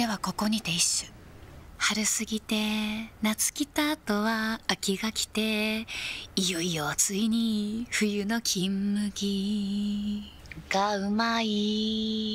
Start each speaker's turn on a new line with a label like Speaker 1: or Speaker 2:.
Speaker 1: てはここにて一首春過ぎて夏来た後は秋が来ていよいよついに冬の金麦がうまい